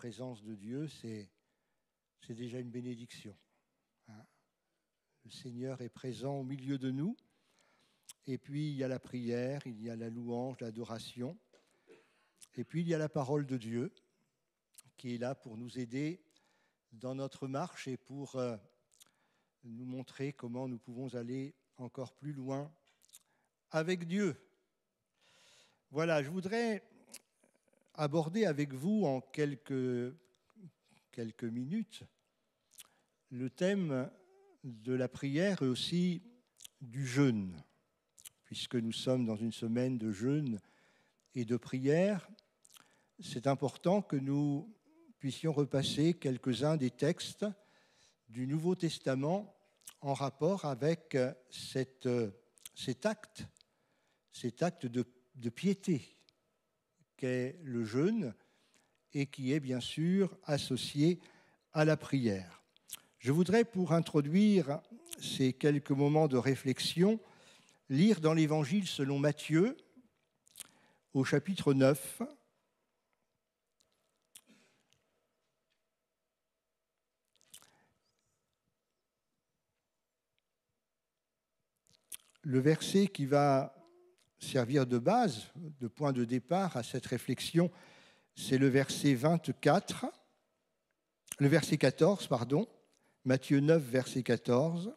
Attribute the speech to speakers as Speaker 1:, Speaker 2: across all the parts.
Speaker 1: présence de Dieu, c'est déjà une bénédiction. Hein. le Seigneur est présent au milieu de nous. Et puis il y a la prière, il y a la louange, l'adoration. Et puis il y a la parole de Dieu qui est là pour nous aider dans notre marche et pour euh, nous montrer comment nous pouvons aller encore plus loin avec Dieu. Voilà, je voudrais aborder avec vous en quelques, quelques minutes le thème de la prière et aussi du jeûne, puisque nous sommes dans une semaine de jeûne et de prière. C'est important que nous puissions repasser quelques-uns des textes du Nouveau Testament en rapport avec cet acte, cet acte de piété, est le jeûne et qui est bien sûr associé à la prière. Je voudrais, pour introduire ces quelques moments de réflexion, lire dans l'Évangile selon Matthieu au chapitre 9. Le verset qui va servir de base, de point de départ à cette réflexion, c'est le verset 24, le verset 14, pardon, Matthieu 9, verset 14.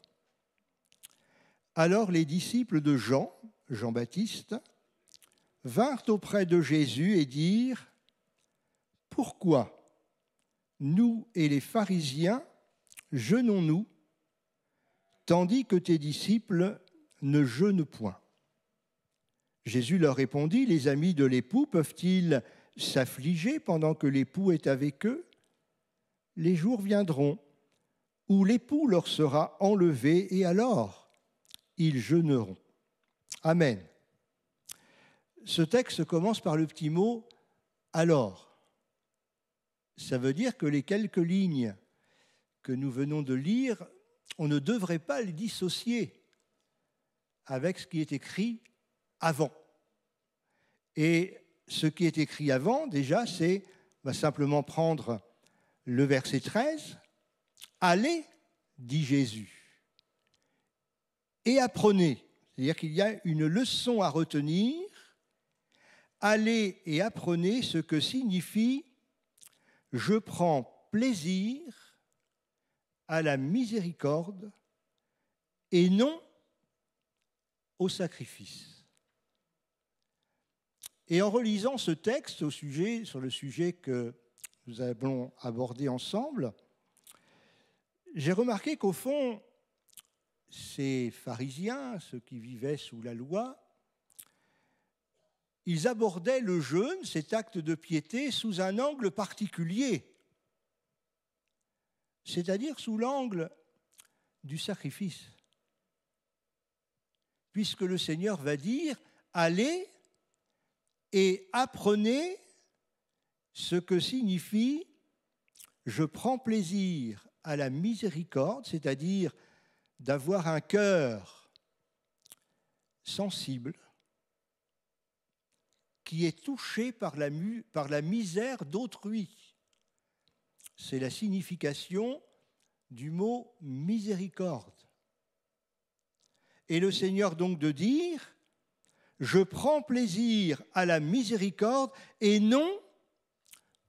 Speaker 1: Alors les disciples de Jean, Jean-Baptiste, vinrent auprès de Jésus et dirent, Pourquoi nous et les pharisiens jeûnons-nous, tandis que tes disciples ne jeûnent point Jésus leur répondit, les amis de l'époux peuvent-ils s'affliger pendant que l'époux est avec eux Les jours viendront où l'époux leur sera enlevé et alors ils jeûneront. Amen. Ce texte commence par le petit mot alors. Ça veut dire que les quelques lignes que nous venons de lire, on ne devrait pas les dissocier avec ce qui est écrit avant. Et ce qui est écrit avant, déjà, c'est va simplement prendre le verset 13. Allez, dit Jésus, et apprenez. C'est-à-dire qu'il y a une leçon à retenir. Allez et apprenez ce que signifie je prends plaisir à la miséricorde et non au sacrifice. Et en relisant ce texte au sujet, sur le sujet que nous avons abordé ensemble, j'ai remarqué qu'au fond, ces pharisiens, ceux qui vivaient sous la loi, ils abordaient le jeûne, cet acte de piété, sous un angle particulier, c'est-à-dire sous l'angle du sacrifice. Puisque le Seigneur va dire, allez et apprenez ce que signifie je prends plaisir à la miséricorde, c'est-à-dire d'avoir un cœur sensible qui est touché par la, par la misère d'autrui. C'est la signification du mot miséricorde. Et le Seigneur donc de dire, je prends plaisir à la miséricorde et non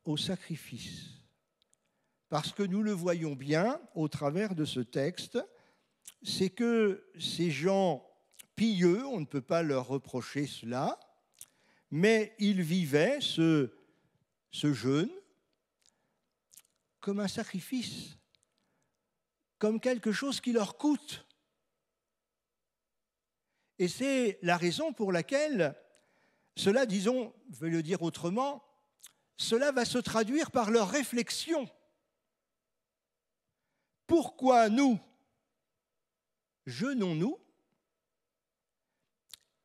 Speaker 1: au sacrifice. Parce que nous le voyons bien au travers de ce texte, c'est que ces gens pieux, on ne peut pas leur reprocher cela, mais ils vivaient ce, ce jeûne comme un sacrifice, comme quelque chose qui leur coûte. Et c'est la raison pour laquelle cela, disons, je vais le dire autrement, cela va se traduire par leur réflexion. Pourquoi nous jeûnons-nous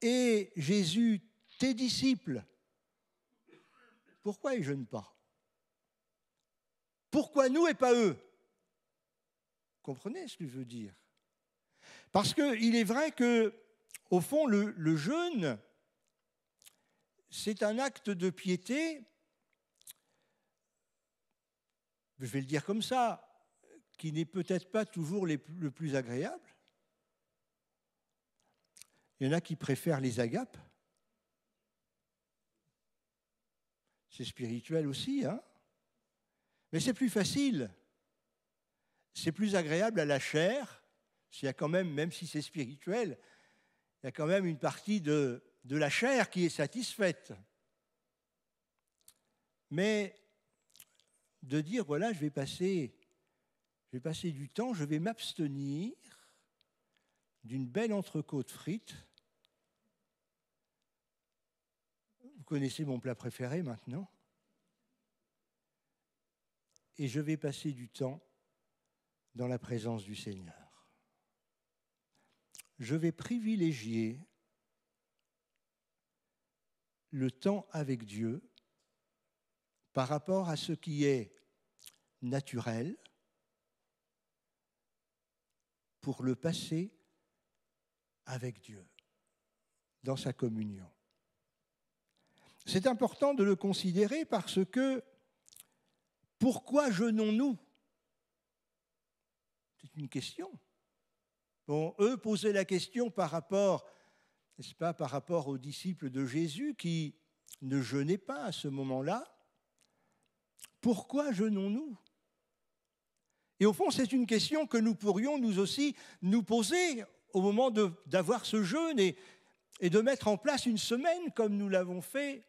Speaker 1: Et Jésus, tes disciples, pourquoi ils ne jeûnent pas Pourquoi nous et pas eux Comprenez ce que je veux dire Parce qu'il est vrai que au fond, le, jeûne, c'est un acte de piété, je vais le dire comme ça, qui n'est peut-être pas toujours le plus agréable. Il y en a qui préfèrent les agapes. C'est spirituel aussi, hein Mais c'est plus facile. C'est plus agréable à la chair, s'il y a quand même, même si c'est spirituel, il y a quand même une partie de, la chair qui est satisfaite. Mais de dire, voilà, je vais passer, je vais passer du temps, je vais m'abstenir d'une belle entrecôte frite. Vous connaissez mon plat préféré maintenant. Et je vais passer du temps dans la présence du Seigneur je vais privilégier le temps avec Dieu par rapport à ce qui est naturel pour le passer avec Dieu dans sa communion. C'est important de le considérer parce que pourquoi jeûnons-nous C'est une question eux, posaient la question par rapport, n'est-ce pas, par rapport aux disciples de Jésus qui ne jeûnaient pas à ce moment-là. Pourquoi jeûnons-nous Et au fond, c'est une question que nous pourrions nous aussi nous poser au moment d'avoir ce jeûne et, et de mettre en place une semaine comme nous l'avons fait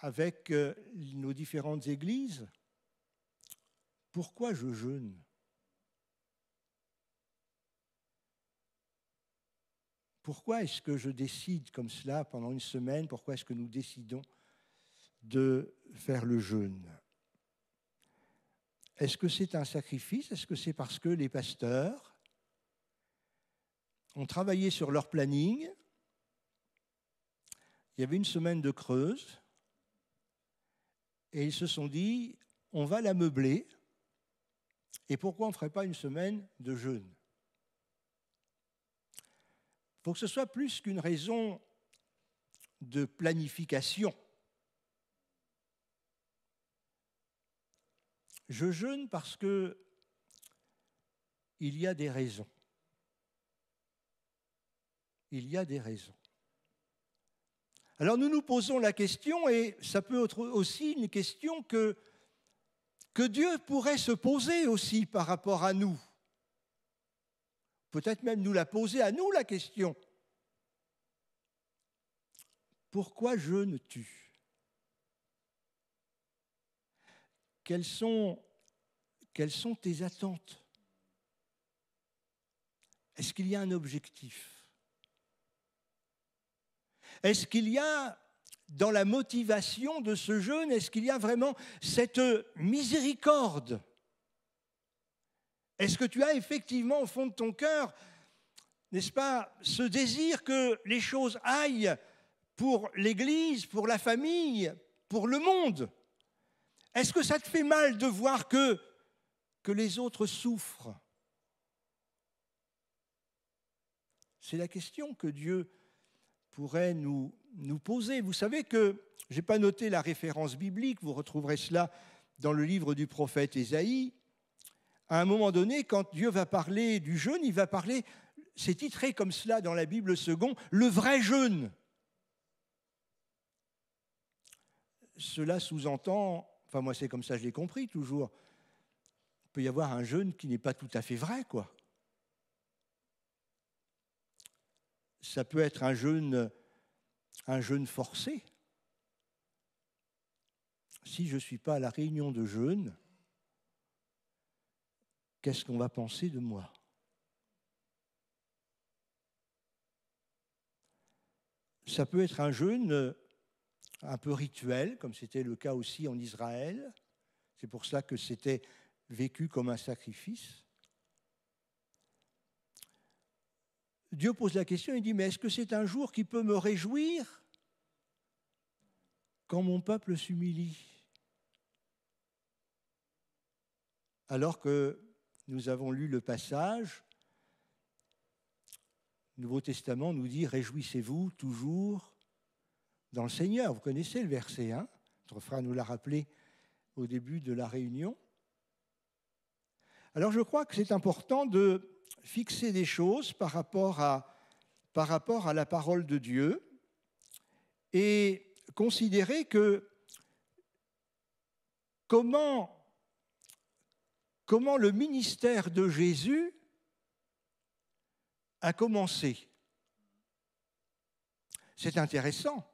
Speaker 1: avec euh, nos différentes églises. Pourquoi je jeûne Pourquoi est-ce que je décide comme cela pendant une semaine Pourquoi est-ce que nous décidons de faire le jeûne Est-ce que c'est un sacrifice Est-ce que c'est parce que les pasteurs ont travaillé sur leur planning Il y avait une semaine de creuse et ils se sont dit, on va la meubler et pourquoi on ne ferait pas une semaine de jeûne pour que ce soit plus qu'une raison de planification. Je jeûne parce que il y a des raisons. Il y a des raisons. Alors nous nous posons la question, et ça peut être aussi une question que, que Dieu pourrait se poser aussi par rapport à nous peut-être même nous la poser à nous la question. Pourquoi jeûnes-tu quelles sont, quelles sont tes attentes Est-ce qu'il y a un objectif Est-ce qu'il y a dans la motivation de ce jeûne, est-ce qu'il y a vraiment cette miséricorde est-ce que tu as effectivement au fond de ton cœur, n'est-ce pas, ce désir que les choses aillent pour l'Église, pour la famille, pour le monde Est-ce que ça te fait mal de voir que, que les autres souffrent C'est la question que Dieu pourrait nous, nous poser. Vous savez que, je n'ai pas noté la référence biblique, vous retrouverez cela dans le livre du prophète Ésaïe, à un moment donné, quand Dieu va parler du jeûne, il va parler, c'est titré comme cela dans la Bible second, le vrai jeûne. Cela sous-entend, enfin moi c'est comme ça, je l'ai compris toujours, il peut y avoir un jeûne qui n'est pas tout à fait vrai, quoi. Ça peut être un jeûne, un jeûne forcé. Si je ne suis pas à la réunion de jeûne, Qu'est-ce qu'on va penser de moi Ça peut être un jeûne un peu rituel, comme c'était le cas aussi en Israël. C'est pour cela que c'était vécu comme un sacrifice. Dieu pose la question, et dit, mais est-ce que c'est un jour qui peut me réjouir quand mon peuple s'humilie Alors que nous avons lu le passage. Le Nouveau Testament nous dit Réjouissez-vous toujours dans le Seigneur. Vous connaissez le verset, 1 hein Notre frère nous l'a rappelé au début de la réunion. Alors je crois que c'est important de fixer des choses par rapport à, par rapport à la parole de Dieu et considérer que comment comment le ministère de Jésus a commencé. C'est intéressant.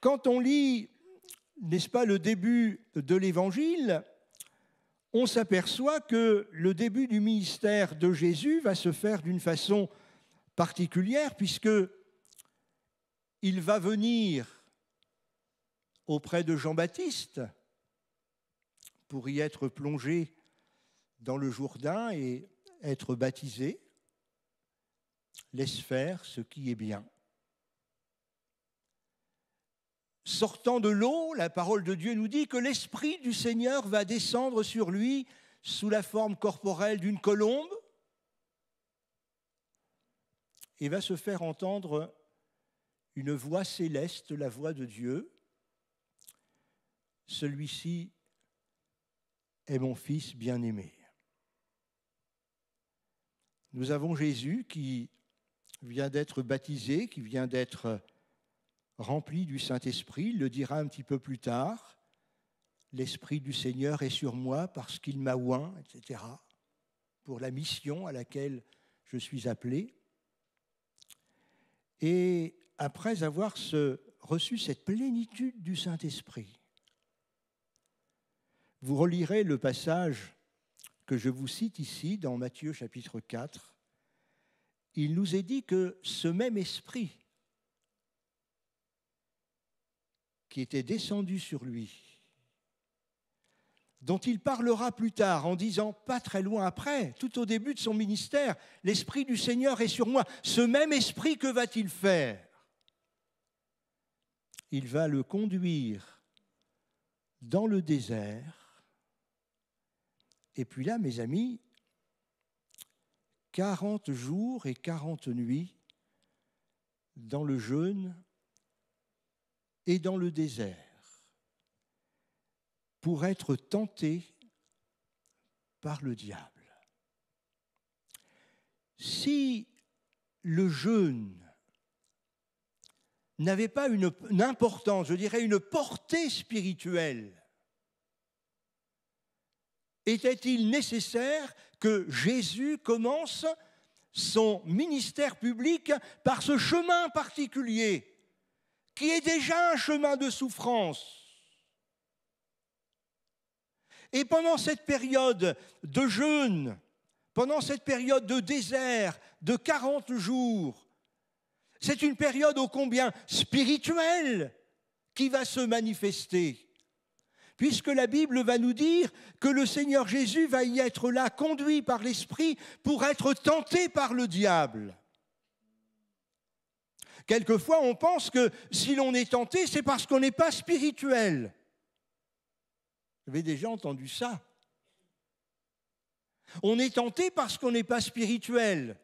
Speaker 1: Quand on lit, n'est-ce pas, le début de l'Évangile, on s'aperçoit que le début du ministère de Jésus va se faire d'une façon particulière, puisque il va venir auprès de Jean-Baptiste, pour y être plongé dans le Jourdain et être baptisé. Laisse faire ce qui est bien. Sortant de l'eau, la parole de Dieu nous dit que l'Esprit du Seigneur va descendre sur lui sous la forme corporelle d'une colombe et va se faire entendre une voix céleste, la voix de Dieu. Celui-ci « Et mon Fils bien-aimé. Nous avons Jésus qui vient d'être baptisé, qui vient d'être rempli du Saint-Esprit, il le dira un petit peu plus tard, l'Esprit du Seigneur est sur moi parce qu'il m'a oint, etc., pour la mission à laquelle je suis appelé. Et après avoir reçu cette plénitude du Saint-Esprit, vous relirez le passage que je vous cite ici dans Matthieu chapitre 4, il nous est dit que ce même esprit qui était descendu sur lui, dont il parlera plus tard en disant, pas très loin après, tout au début de son ministère, l'Esprit du Seigneur est sur moi. Ce même Esprit, que va-t-il faire Il va le conduire dans le désert et puis là, mes amis, 40 jours et 40 nuits dans le jeûne et dans le désert pour être tenté par le diable. Si le jeûne n'avait pas une importance, je dirais une portée spirituelle, était-il nécessaire que Jésus commence son ministère public par ce chemin particulier, qui est déjà un chemin de souffrance Et pendant cette période de jeûne, pendant cette période de désert de 40 jours, c'est une période ô combien spirituelle qui va se manifester puisque la Bible va nous dire que le Seigneur Jésus va y être là, conduit par l'Esprit, pour être tenté par le diable. Quelquefois, on pense que si l'on est tenté, c'est parce qu'on n'est pas spirituel. avez déjà entendu ça. On est tenté parce qu'on n'est pas spirituel,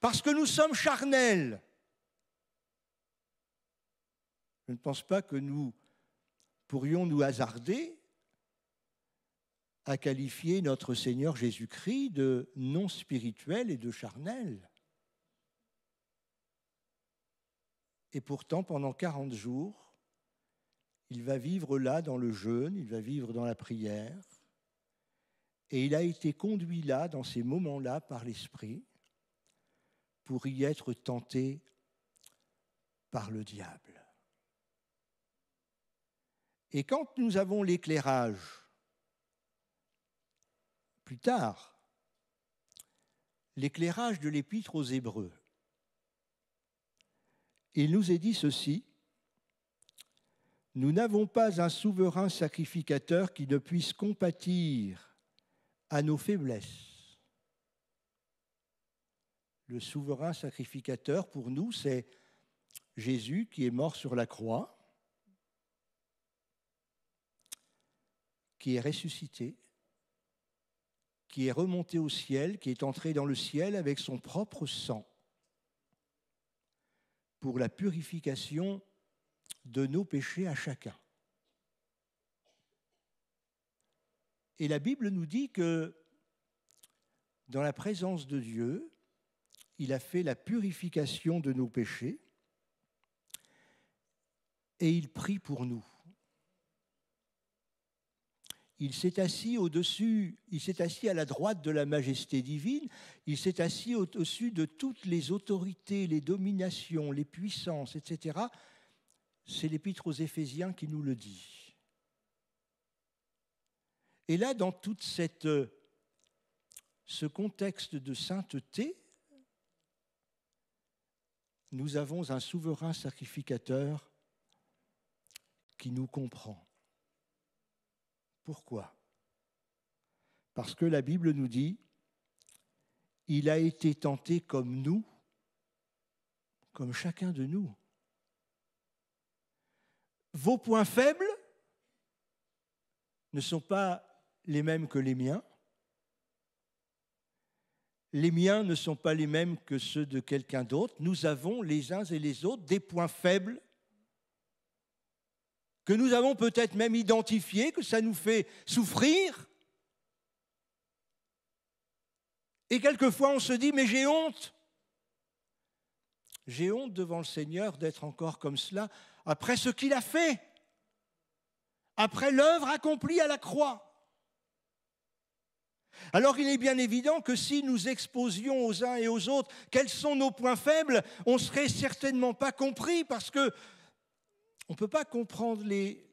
Speaker 1: parce que nous sommes charnels. Je ne pense pas que nous pourrions-nous hasarder à qualifier notre Seigneur Jésus-Christ de non spirituel et de charnel Et pourtant, pendant 40 jours, il va vivre là dans le jeûne, il va vivre dans la prière, et il a été conduit là, dans ces moments-là, par l'Esprit, pour y être tenté par le diable. Et quand nous avons l'éclairage, plus tard, l'éclairage de l'épître aux Hébreux, il nous est dit ceci, nous n'avons pas un souverain sacrificateur qui ne puisse compatir à nos faiblesses. Le souverain sacrificateur, pour nous, c'est Jésus qui est mort sur la croix, qui est ressuscité, qui est remonté au ciel, qui est entré dans le ciel avec son propre sang pour la purification de nos péchés à chacun. Et la Bible nous dit que dans la présence de Dieu, il a fait la purification de nos péchés et il prie pour nous il s'est assis au-dessus, il s'est assis à la droite de la majesté divine, il s'est assis au-dessus de toutes les autorités, les dominations, les puissances, etc. C'est l'épître aux Éphésiens qui nous le dit. Et là, dans tout euh, ce contexte de sainteté, nous avons un souverain sacrificateur qui nous comprend pourquoi Parce que la Bible nous dit, il a été tenté comme nous, comme chacun de nous. Vos points faibles ne sont pas les mêmes que les miens. Les miens ne sont pas les mêmes que ceux de quelqu'un d'autre. Nous avons les uns et les autres des points faibles que nous avons peut-être même identifié, que ça nous fait souffrir. Et quelquefois on se dit, mais j'ai honte. J'ai honte devant le Seigneur d'être encore comme cela après ce qu'il a fait, après l'œuvre accomplie à la croix. Alors il est bien évident que si nous exposions aux uns et aux autres quels sont nos points faibles, on ne serait certainement pas compris parce que on ne peut pas comprendre les,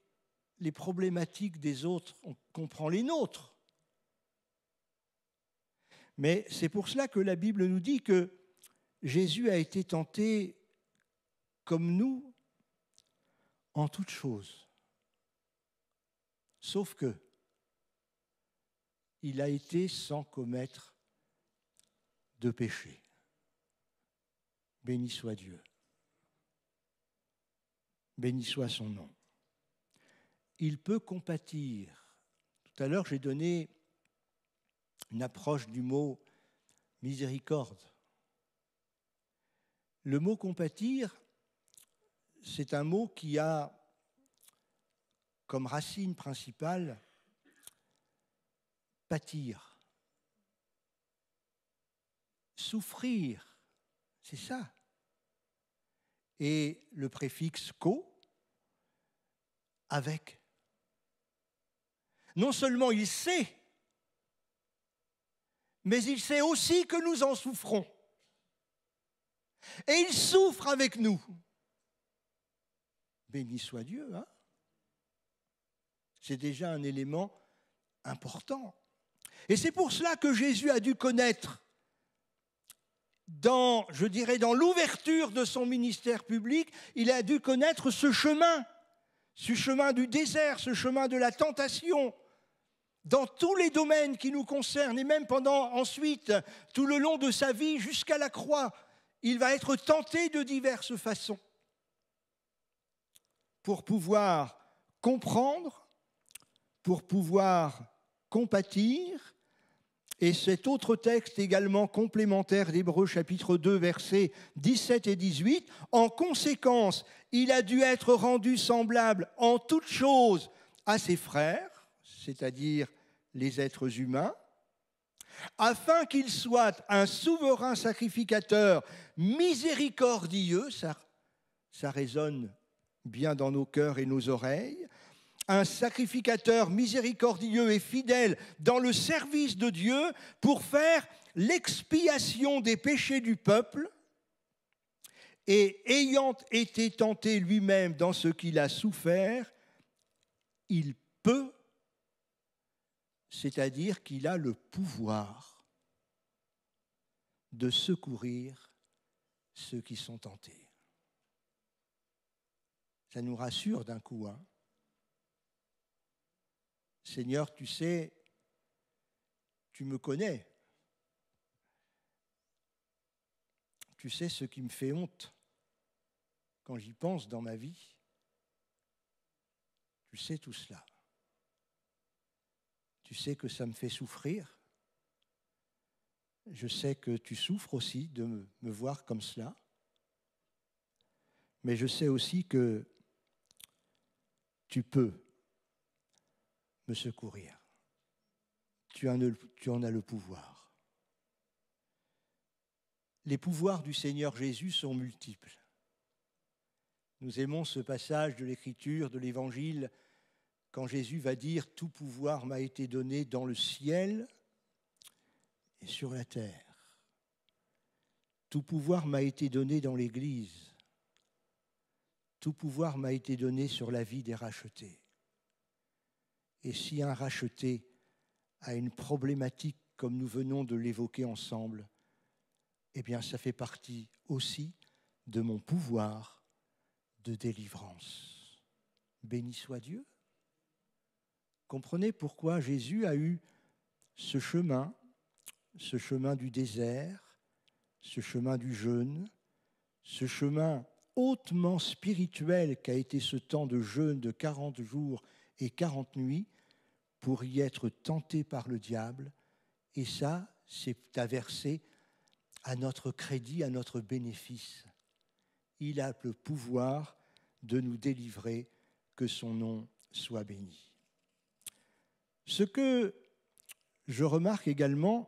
Speaker 1: problématiques des autres, on comprend les nôtres. Mais c'est pour cela que la Bible nous dit que Jésus a été tenté comme nous en toutes choses. Sauf que il a été sans commettre de péché. Béni soit Dieu. Béni soit son nom. Il peut compatir. Tout à l'heure, j'ai donné une approche du mot miséricorde. Le mot compatir, c'est un mot qui a comme racine principale pâtir, souffrir. C'est ça, et le préfixe co avec. Non seulement il sait, mais il sait aussi que nous en souffrons. Et il souffre avec nous. Béni soit Dieu, hein C'est déjà un élément important. Et c'est pour cela que Jésus a dû connaître dans, je dirais, dans l'ouverture de son ministère public, il a dû connaître ce chemin, ce chemin du désert, ce chemin de la tentation, dans tous les domaines qui nous concernent, et même pendant ensuite, tout le long de sa vie jusqu'à la croix, il va être tenté de diverses façons pour pouvoir comprendre, pour pouvoir compatir, et cet autre texte également complémentaire d'Hébreu chapitre 2 versets 17 et 18, en conséquence, il a dû être rendu semblable en toute chose à ses frères, c'est-à-dire les êtres humains, afin qu'il soit un souverain sacrificateur miséricordieux, ça, ça résonne bien dans nos cœurs et nos oreilles, un sacrificateur miséricordieux et fidèle dans le service de Dieu pour faire l'expiation des péchés du peuple, et ayant été tenté lui-même dans ce qu'il a souffert, il peut, c'est-à-dire qu'il a le pouvoir de secourir ceux qui sont tentés. Ça nous rassure d'un coup, hein Seigneur, tu sais, tu me connais. Tu sais ce qui me fait honte quand j'y pense dans ma vie. Tu sais tout cela. Tu sais que ça me fait souffrir. Je sais que tu souffres aussi de me voir comme cela. Mais je sais aussi que tu peux me secourir. Tu en, tu en as le pouvoir. Les pouvoirs du Seigneur Jésus sont multiples. Nous aimons ce passage de l'Écriture, de l'Évangile, quand Jésus va dire Tout pouvoir m'a été donné dans le ciel et sur la terre. Tout pouvoir m'a été donné dans l'Église. Tout pouvoir m'a été donné sur la vie des rachetés et si un racheté a une problématique comme nous venons de l'évoquer ensemble, eh bien ça fait partie aussi de mon pouvoir de délivrance. Béni soit Dieu. Comprenez pourquoi Jésus a eu ce chemin, ce chemin du désert, ce chemin du jeûne, ce chemin hautement spirituel qu'a été ce temps de jeûne de 40 jours et quarante nuits pour y être tenté par le diable. Et ça, c'est à verser à notre crédit, à notre bénéfice. Il a le pouvoir de nous délivrer, que son nom soit béni. Ce que je remarque également,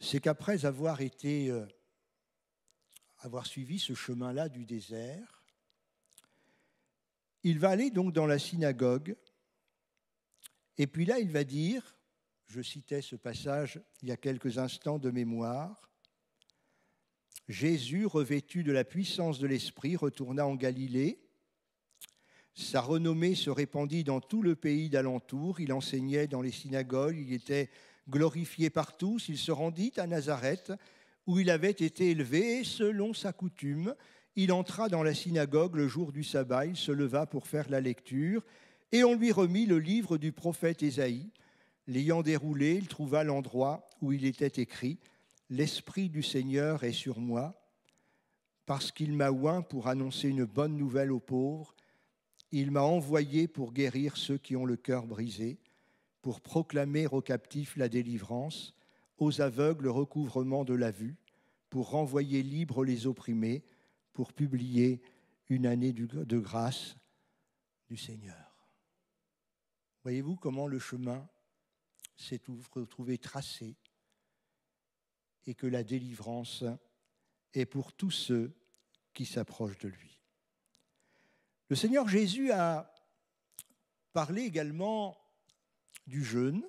Speaker 1: c'est qu'après avoir été, euh, avoir suivi ce chemin-là du désert, il va aller donc dans la synagogue, et puis là, il va dire, je citais ce passage il y a quelques instants de mémoire, Jésus, revêtu de la puissance de l'Esprit, retourna en Galilée. Sa renommée se répandit dans tout le pays d'alentour. Il enseignait dans les synagogues, il était glorifié par tous. Il se rendit à Nazareth, où il avait été élevé, selon sa coutume, il entra dans la synagogue le jour du sabbat, il se leva pour faire la lecture, et on lui remit le livre du prophète Ésaïe. L'ayant déroulé, il trouva l'endroit où il était écrit L'Esprit du Seigneur est sur moi, parce qu'il m'a oint pour annoncer une bonne nouvelle aux pauvres, il m'a envoyé pour guérir ceux qui ont le cœur brisé, pour proclamer aux captifs la délivrance, aux aveugles le recouvrement de la vue, pour renvoyer libres les opprimés, pour publier une année de grâce du Seigneur. Voyez-vous comment le chemin s'est retrouvé tracé et que la délivrance est pour tous ceux qui s'approchent de lui. Le Seigneur Jésus a parlé également du jeûne.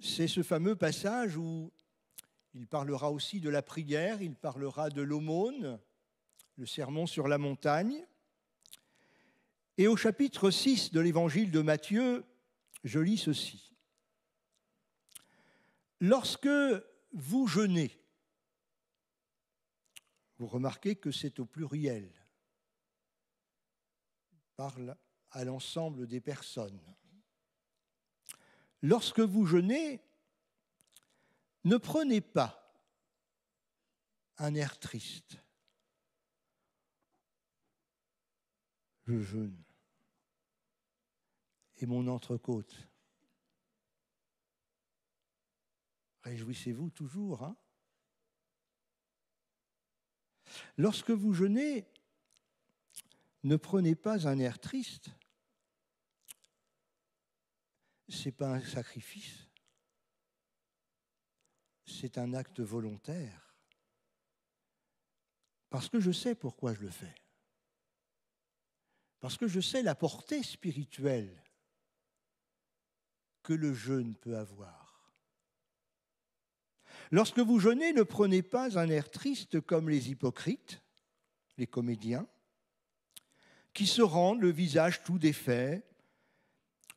Speaker 1: C'est ce fameux passage où il parlera aussi de la prière, il parlera de l'aumône, le sermon sur la montagne. Et au chapitre 6 de l'évangile de Matthieu, je lis ceci. Lorsque vous jeûnez, vous remarquez que c'est au pluriel. parle à l'ensemble des personnes. Lorsque vous jeûnez, ne prenez pas un air triste. Je jeûne. Et mon entrecôte. Réjouissez-vous toujours. Hein? Lorsque vous jeûnez, ne prenez pas un air triste. Ce n'est pas un sacrifice c'est un acte volontaire. Parce que je sais pourquoi je le fais. Parce que je sais la portée spirituelle que le jeûne peut avoir. Lorsque vous jeûnez, ne prenez pas un air triste comme les hypocrites, les comédiens, qui se rendent le visage tout défait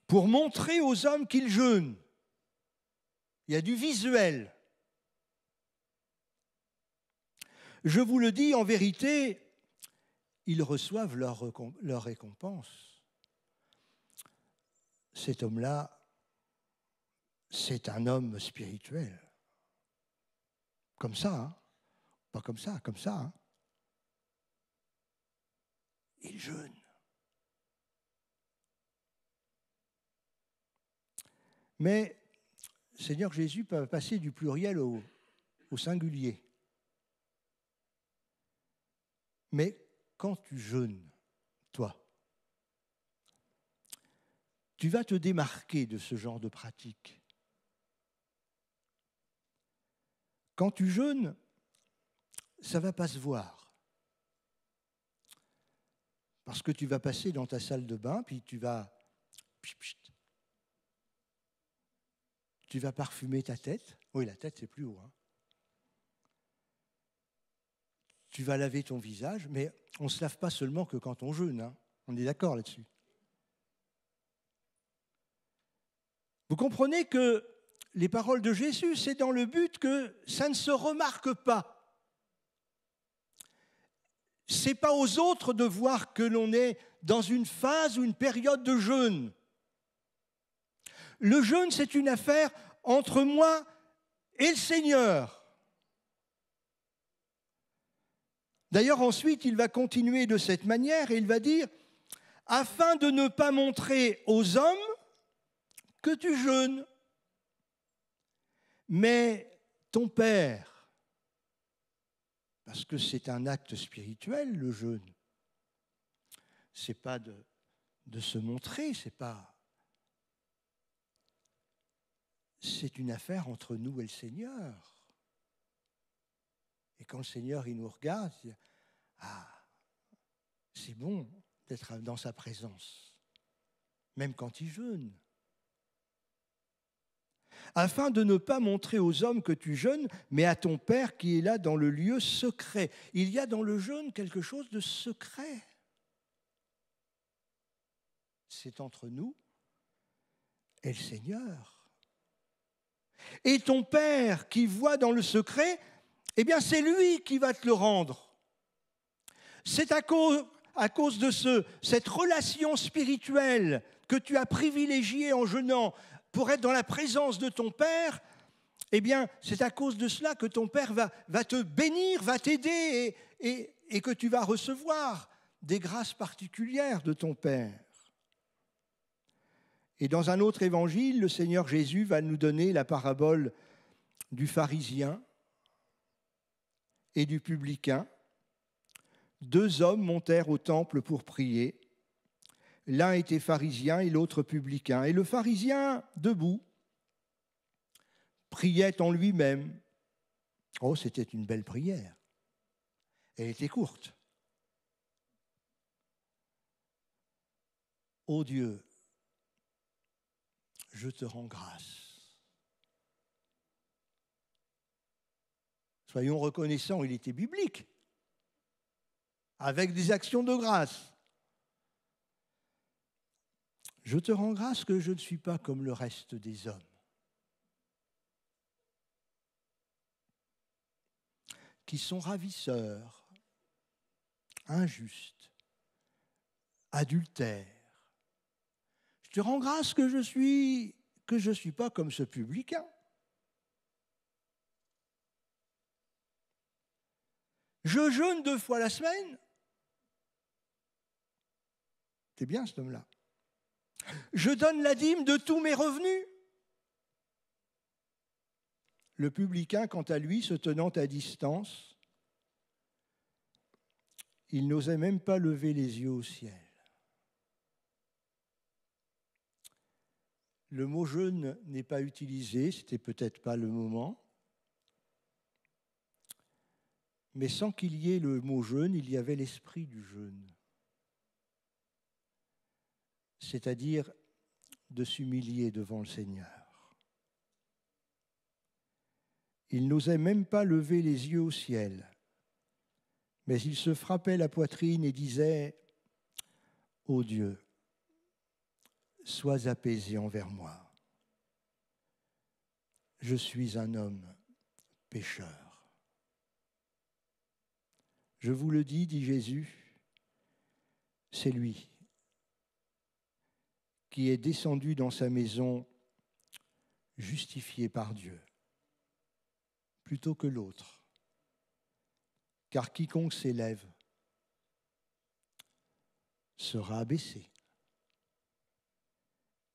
Speaker 1: pour montrer aux hommes qu'ils jeûnent. Il y a du visuel Je vous le dis en vérité, ils reçoivent leur, récompense. Cet homme-là, c'est un homme spirituel. Comme ça, hein pas comme ça, comme ça. Hein. il jeûne. Mais Seigneur Jésus peut passer du pluriel au singulier. Mais quand tu jeûnes, toi, tu vas te démarquer de ce genre de pratique. Quand tu jeûnes, ça ne va pas se voir. Parce que tu vas passer dans ta salle de bain, puis tu vas... Tu vas parfumer ta tête. Oui, la tête, c'est plus haut. Hein. tu vas laver ton visage, mais on ne se lave pas seulement que quand on jeûne. Hein. On est d'accord là-dessus. Vous comprenez que les paroles de Jésus, c'est dans le but que ça ne se remarque pas. C'est pas aux autres de voir que l'on est dans une phase ou une période de jeûne. Le jeûne, c'est une affaire entre moi et le Seigneur. D'ailleurs, ensuite, il va continuer de cette manière et il va dire, afin de ne pas montrer aux hommes que tu jeûnes, mais ton Père, parce que c'est un acte spirituel, le jeûne, c'est pas de, de se montrer, c'est pas c'est une affaire entre nous et le Seigneur. Et quand le Seigneur, il nous regarde, ah, c'est bon d'être dans sa présence, même quand il jeûne. Afin de ne pas montrer aux hommes que tu jeûnes, mais à ton Père qui est là dans le lieu secret. Il y a dans le jeûne quelque chose de secret. C'est entre nous et le Seigneur. Et ton Père qui voit dans le secret eh bien c'est lui qui va te le rendre. C'est à cause, à cause de ce, cette relation spirituelle que tu as privilégiée en jeûnant pour être dans la présence de ton Père, eh bien c'est à cause de cela que ton Père va, va te bénir, va t'aider et, et que tu vas recevoir des grâces particulières de ton Père. Et dans un autre évangile, le Seigneur Jésus va nous donner la parabole du pharisien et du publicain, hein. deux hommes montèrent au temple pour prier. L'un était pharisien et l'autre publicain. Hein. Et le pharisien, debout, priait en lui-même. Oh, c'était une belle prière. Elle était courte. Ô oh Dieu, je te rends grâce Soyons reconnaissants, il était biblique, avec des actions de grâce. Je te rends grâce que je ne suis pas comme le reste des hommes. qui sont ravisseurs, injustes, adultères. Je te rends grâce que je suis que je suis pas comme ce publicain. Je jeûne deux fois la semaine. C'est bien cet homme-là. Je donne la dîme de tous mes revenus. Le publicain, quant à lui, se tenant à distance, il n'osait même pas lever les yeux au ciel. Le mot jeûne n'est pas utilisé, c'était peut-être pas le moment. Mais sans qu'il y ait le mot jeûne, il y avait l'esprit du jeûne. C'est-à-dire de s'humilier devant le Seigneur. Il n'osait même pas lever les yeux au ciel, mais il se frappait la poitrine et disait, Ô Dieu, sois apaisé envers moi. Je suis un homme pécheur. Je vous le dis, dit Jésus, c'est lui qui est descendu dans sa maison justifié par Dieu, plutôt que l'autre. Car quiconque s'élève sera abaissé,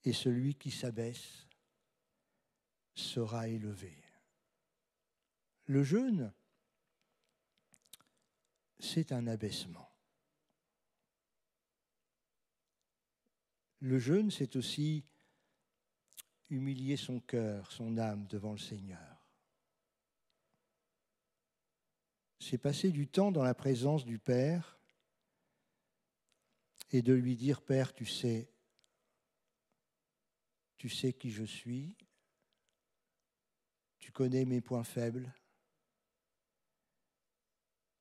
Speaker 1: et celui qui s'abaisse sera élevé. Le jeûne, c'est un abaissement. Le jeûne, c'est aussi humilier son cœur, son âme devant le Seigneur. C'est passer du temps dans la présence du Père et de lui dire, Père, tu sais, tu sais qui je suis, tu connais mes points faibles,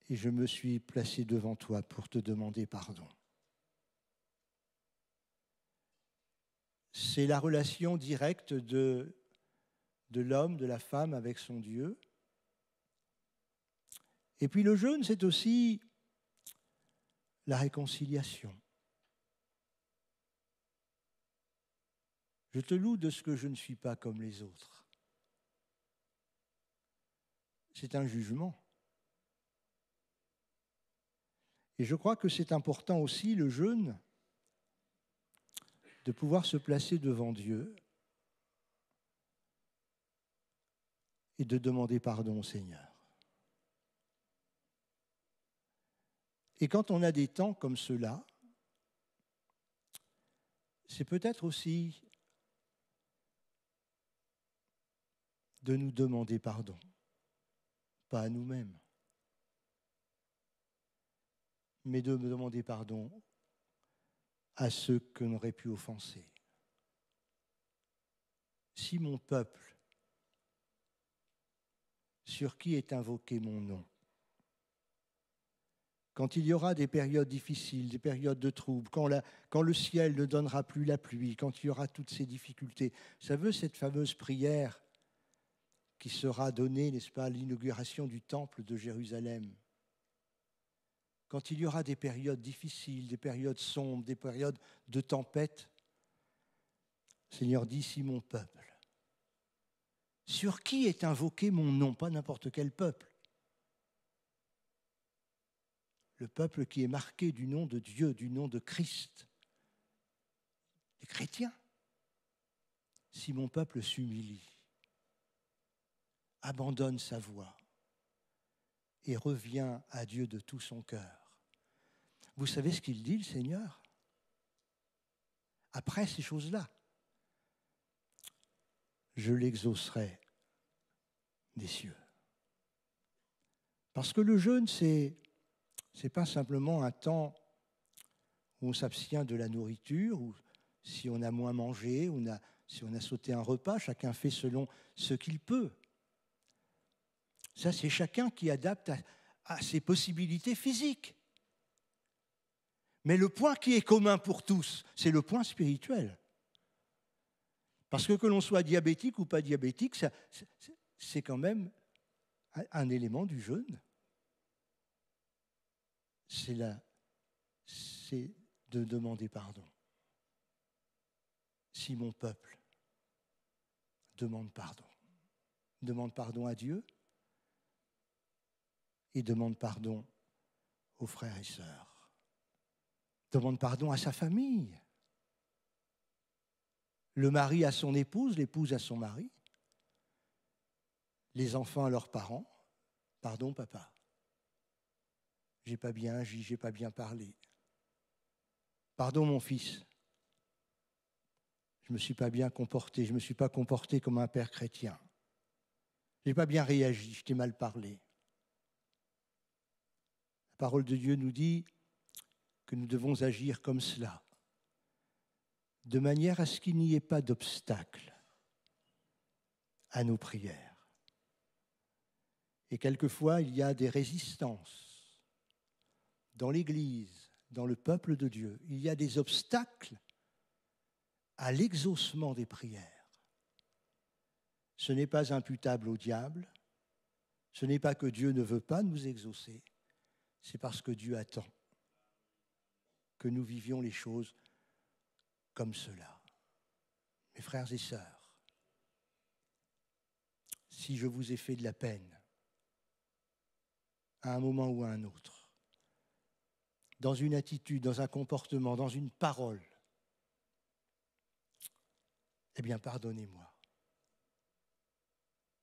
Speaker 1: et je me suis placé devant toi pour te demander pardon. C'est la relation directe de, de l'homme, de la femme avec son Dieu. Et puis le jeûne, c'est aussi la réconciliation. Je te loue de ce que je ne suis pas comme les autres. C'est un jugement. Et je crois que c'est important aussi, le jeûne, de pouvoir se placer devant Dieu et de demander pardon au Seigneur. Et quand on a des temps comme cela, c'est peut-être aussi de nous demander pardon, pas à nous-mêmes, mais de me demander pardon à ceux que n'aurait pu offenser. Si mon peuple, sur qui est invoqué mon nom, quand il y aura des périodes difficiles, des périodes de troubles, quand, le ciel ne donnera plus la pluie, quand il y aura toutes ces difficultés, ça veut cette fameuse prière qui sera donnée, n'est-ce pas, à l'inauguration du temple de Jérusalem quand il y aura des périodes difficiles, des périodes sombres, des périodes de tempête, Seigneur dit, si mon peuple, sur qui est invoqué mon nom, pas n'importe quel peuple, le peuple qui est marqué du nom de Dieu, du nom de Christ, les chrétiens, si mon peuple s'humilie, abandonne sa voie, et revient à Dieu de tout son cœur. Vous savez ce qu'il dit, le Seigneur Après ces choses-là, je l'exaucerai des cieux. Parce que le jeûne, c'est n'est pas simplement un temps où on s'abstient de la nourriture, ou si on a moins mangé, on si on a sauté un repas, chacun fait selon ce qu'il peut. Ça, c'est chacun qui adapte à, ses possibilités physiques. Mais le point qui est commun pour tous, c'est le point spirituel. Parce que que l'on soit diabétique ou pas diabétique, c'est quand même un élément du jeûne. C'est de demander pardon. Si mon peuple demande pardon, demande pardon à Dieu, il demande pardon aux frères et sœurs, demande pardon à sa famille, le mari à son épouse, l'épouse à son mari, les enfants à leurs parents, pardon papa, j'ai pas bien agi, j'ai pas bien parlé, pardon mon fils, je ne me suis pas bien comporté, je ne me suis pas comporté comme un père chrétien, Je n'ai pas bien réagi, je t'ai mal parlé. La parole de Dieu nous dit que nous devons agir comme cela, de manière à ce qu'il n'y ait pas d'obstacle à nos prières. Et quelquefois, il y a des résistances dans l'Église, dans le peuple de Dieu. Il y a des obstacles à l'exaucement des prières. Ce n'est pas imputable au diable, ce n'est pas que Dieu ne veut pas nous exaucer, c'est parce que Dieu attend que nous vivions les choses comme cela. Mes frères et sœurs, si je vous ai fait de la peine, à un moment ou à un autre, dans une attitude, dans un comportement, dans une parole, eh bien pardonnez-moi.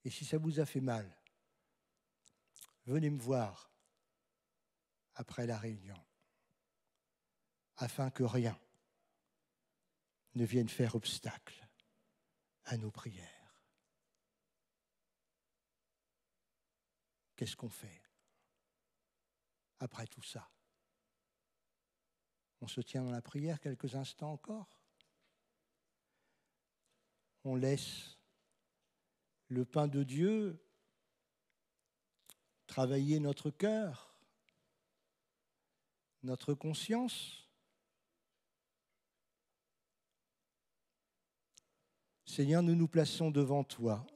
Speaker 1: Et si ça vous a fait mal, venez me voir après la réunion, afin que rien ne vienne faire obstacle à nos prières. Qu'est-ce qu'on fait après tout ça On se tient dans la prière quelques instants encore On laisse le pain de Dieu travailler notre cœur notre conscience. Seigneur, nous nous plaçons devant toi.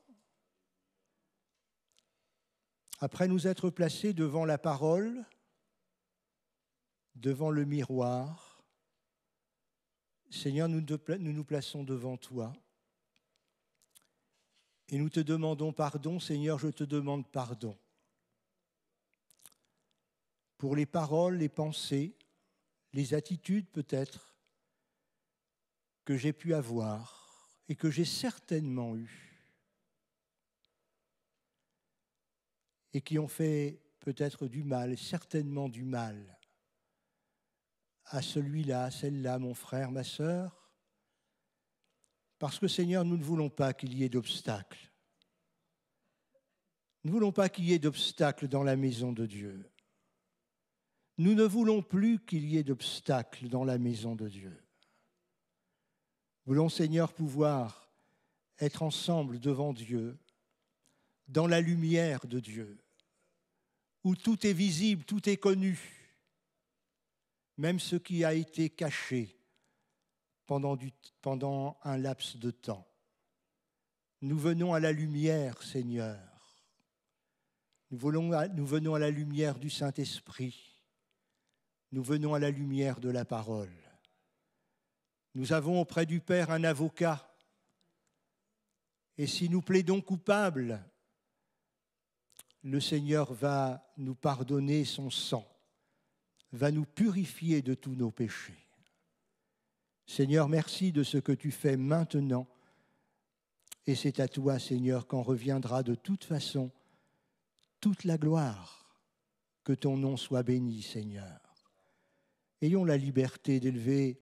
Speaker 1: Après nous être placés devant la parole, devant le miroir, Seigneur, nous nous plaçons devant toi. Et nous te demandons pardon, Seigneur, je te demande pardon pour les paroles, les pensées, les attitudes peut-être que j'ai pu avoir et que j'ai certainement eues et qui ont fait peut-être du mal, certainement du mal à celui-là, à celle-là, mon frère, ma sœur, parce que Seigneur, nous ne voulons pas qu'il y ait d'obstacles. Nous ne voulons pas qu'il y ait d'obstacles dans la maison de Dieu. Nous ne voulons plus qu'il y ait d'obstacles dans la maison de Dieu. Voulons, Seigneur, pouvoir être ensemble devant Dieu, dans la lumière de Dieu, où tout est visible, tout est connu, même ce qui a été caché pendant, un laps de temps. Nous venons à la lumière, Seigneur. nous venons à la lumière du Saint-Esprit nous venons à la lumière de la parole. Nous avons auprès du Père un avocat. Et si nous plaidons coupables, le Seigneur va nous pardonner son sang, va nous purifier de tous nos péchés. Seigneur, merci de ce que tu fais maintenant. Et c'est à toi, Seigneur, qu'en reviendra de toute façon toute la gloire. Que ton nom soit béni, Seigneur ayons la liberté d'élever